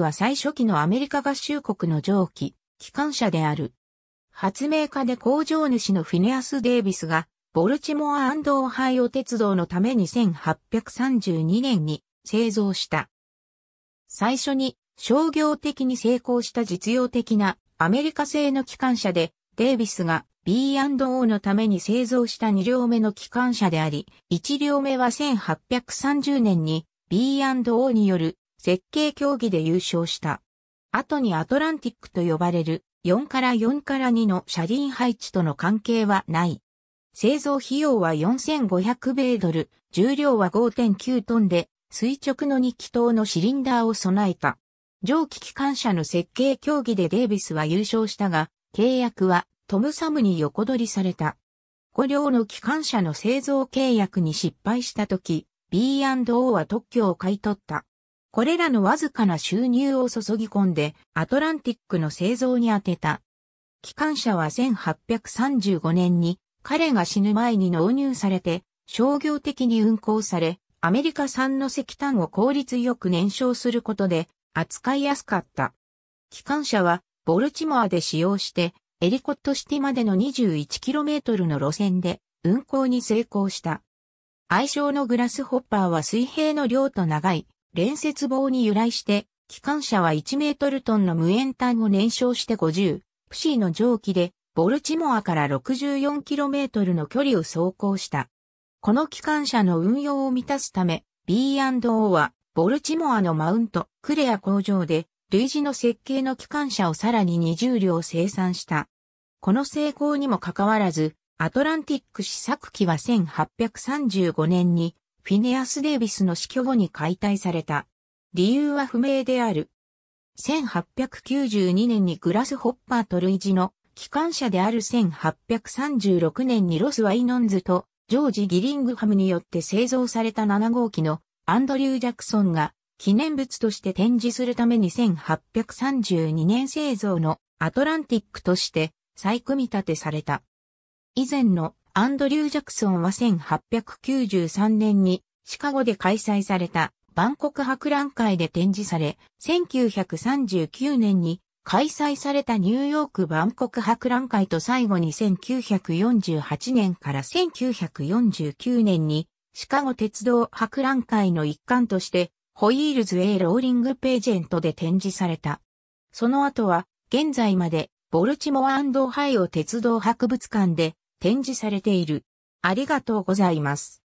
は最初期のアメリカ合衆国の蒸気、機関車である。発明家で工場主のフィネアス・デイビスが、ボルチモアオハイオ鉄道のために1832年に製造した。最初に商業的に成功した実用的なアメリカ製の機関車で、デイビスが B&O のために製造した2両目の機関車であり、1両目は1830年に B&O による設計競技で優勝した。後にアトランティックと呼ばれる4から4から2の車輪配置との関係はない。製造費用は4500米ドル、重量は5.9トンで、垂直の2気筒のシリンダーを備えた。蒸気機関車の設計競技でデイビスは優勝したが、契約はトム・サムに横取りされた。5両の機関車の製造契約に失敗した時、B&O は特許を買い取った。これらのわずかな収入を注ぎ込んで、アトランティックの製造に充てた。機関車は1835年に彼が死ぬ前に納入されて、商業的に運行され、アメリカ産の石炭を効率よく燃焼することで扱いやすかった。機関車はボルチモアで使用して、エリコットシティまでの 21km の路線で運行に成功した。愛称のグラスホッパーは水平の量と長い連接棒に由来して、機関車は1メートルトンの無塩炭を燃焼して50、プシーの蒸気で、ボルチモアから 64km の距離を走行した。この機関車の運用を満たすため、B&O は、ボルチモアのマウント、クレア工場で、類似の設計の機関車をさらに20両生産した。この成功にもかかわらず、アトランティック試作機は1835年にフィネアス・デイビスの死去後に解体された。理由は不明である。1892年にグラスホッパーと類似の機関車である1836年にロス・ワイノンズとジョージ・ギリングハムによって製造された7号機のアンドリュー・ジャクソンが記念物として展示するために1832年製造のアトランティックとして再組み立てされた。以前のアンドリュー・ジャクソンは1893年にシカゴで開催された万国博覧会で展示され、1939年に開催されたニューヨーク万国博覧会と最後に1948年から1949年にシカゴ鉄道博覧会の一環としてホイールズ・エイ・ローリング・ページェントで展示された。その後は現在までボルチモア・ド・ハイオ鉄道博物館で展示されている。ありがとうございます。